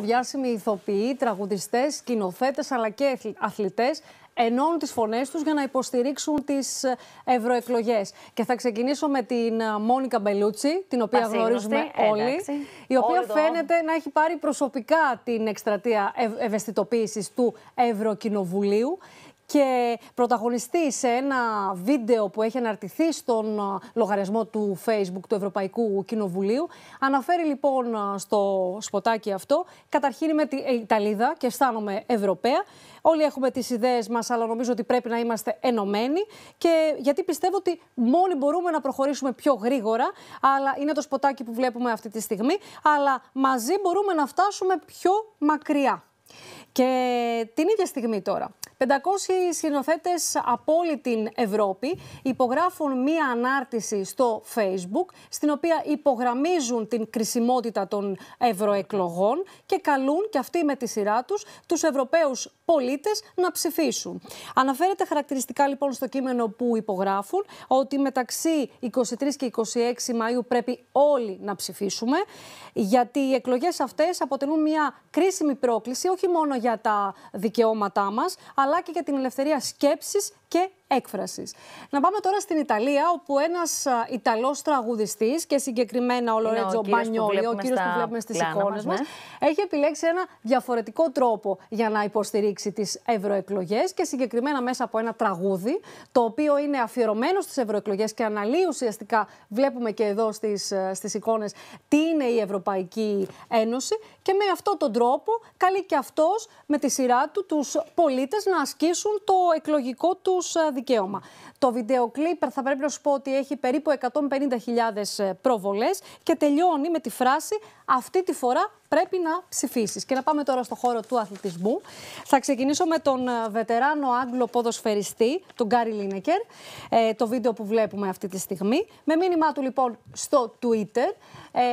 Διάσημοι ηθοποιοί, τραγουδιστές, σκηνοθέτες αλλά και αθλητές ενώνουν τις φωνές τους για να υποστηρίξουν τις ε, ευρωεκλογές. Και θα ξεκινήσω με την ε, Μόνικα Μπελούτσι, την οποία γνωρίζουμε όλοι, η οποία φαίνεται να έχει πάρει προσωπικά την εκστρατεία του Ευρωκοινοβουλίου και πρωταγωνιστεί σε ένα βίντεο που έχει αναρτηθεί στον ε, λογαριασμό του Facebook του Ευρωπαϊκού Κοινοβουλίου. Αναφέρει λοιπόν ε, στο σποτάκι αυτό, καταρχήν την ε, Ιταλίδα και αισθάνομαι Ευρωπαία. Όλοι έχουμε τις ιδέες μας, αλλά νομίζω ότι πρέπει να είμαστε ενωμένοι και γιατί πιστεύω ότι μόνοι μπορούμε να προχωρήσουμε πιο γρήγορα, αλλά είναι το σποτάκι που βλέπουμε αυτή τη στιγμή, αλλά μαζί μπορούμε να φτάσουμε πιο μακριά. Και την ίδια στιγμή τώρα, 500 σκηνοθέτε από όλη την Ευρώπη υπογράφουν μία ανάρτηση στο Facebook, στην οποία υπογραμμίζουν την κρισιμότητα των ευρωεκλογών και καλούν και αυτοί με τη σειρά τους τους Ευρωπαίους πολίτες να ψηφίσουν. Αναφέρεται χαρακτηριστικά λοιπόν στο κείμενο που υπογράφουν ότι μεταξύ 23 και 26 Μαΐου πρέπει όλοι να ψηφίσουμε, γιατί οι εκλογές αυτές αποτελούν μια κρίσιμη πρόκληση όχι μόνο για τα δικαιώματά μας αλλά και για την ελευθερία σκέψης και έκφρασης. Να πάμε τώρα στην Ιταλία, όπου ένας Ιταλός τραγουδιστής και συγκεκριμένα ο Λορέτζο Μπανιόλη, ο κύριος που βλέπουμε στις εικόνες μας, ναι. έχει επιλέξει ένα διαφορετικό τρόπο για να υποστηρίξει τις ευρωεκλογές και συγκεκριμένα μέσα από ένα τραγούδι, το οποίο είναι αφιερωμένο στις ευρωεκλογές και αναλύει ουσιαστικά, βλέπουμε και εδώ στις στις ε, εικόνες, τι είναι η Ευρωπαϊκή Ένωση. Και με αυτόν τον τρόπο καλεί και αυτός με τη σειρά του τους πολίτες να ασκήσουν το εκλογικό του ε, δικαίωμα. Το βίντεο κλιπ θα πρέπει να σου πω ότι έχει περίπου 150.000 ε, προβολές και τελειώνει με τη φράση «Αυτή τη φορά πρέπει να ψηφίσεις. Και να πάμε τώρα στο χώρο του αθλητισμού. Θα ξεκινήσω με τον ε, βετεράνο Άγγλο ποδοσφαιριστή, τον Γκάρι Λίνεκερ, ε, το βίντεο που βλέπουμε αυτή τη στιγμή. Με μήνυμά του λοιπόν στο Twitter,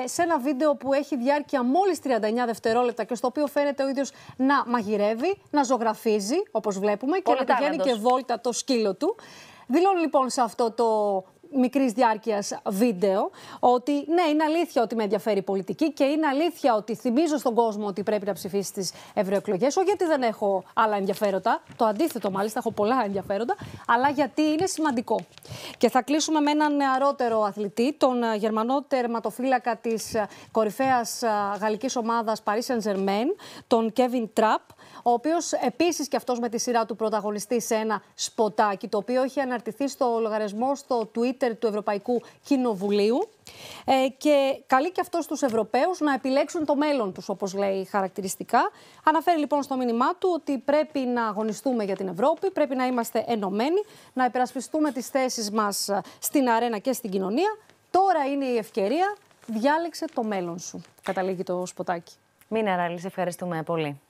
ε, σε ένα βίντεο που έχει διάρκεια μόλις 39 δευτερόλεπτα και στο οποίο φαίνεται ο ίδιος να μαγειρεύει, να ζωγραφίζει, όπως βλέπουμε, και να πηγαίνει και βόλτα το σκύλο του. Δηλώνει λοιπόν σε αυτό το μικρής διάρκειας βίντεο ότι ναι, είναι αλήθεια ότι με ενδιαφέρει η πολιτική και είναι αλήθεια ότι θυμίζω στον κόσμο ότι πρέπει να ψηφίσει τι ευρωεκλογές. Όχι γιατί δεν έχω άλλα ενδιαφέροντα, το αντίθετο μάλιστα, έχω πολλά ενδιαφέροντα, αλλά γιατί είναι σημαντικό. Και θα κλείσουμε με έναν νεαρότερο αθλητή, τον ε, Γερμανό τερματοφύλακα της ε, κορυφαίας ε, γαλλικής ομάδας Paris Saint Germain, τον Kevin Trapp, ο οποίος επίσης και αυτός με τη σειρά του πρωταγωνιστή σε ένα σποτάκι, το οποίο έχει αναρτηθεί στο λογαριασμό στο Twitter του Ευρωπαϊκού Κοινοβουλίου. Ε, και καλεί και αυτός τους Ευρωπαίους να επιλέξουν το μέλλον τους, όπως λέει χαρακτηριστικά. Αναφέρει λοιπόν στο μήνυμά του ότι πρέπει να αγωνιστούμε για την Ευρώπη, πρέπει να είμαστε ενωμένοι, να υπερασπιστούμε τις θέσεις μας ε, στην αρένα και στην κοινωνία. Τώρα είναι η ευκαιρία, διάλεξε το μέλλον σου, καταλήγει το σποτάκι. Μην αράλεις, ευχαριστούμε πολύ.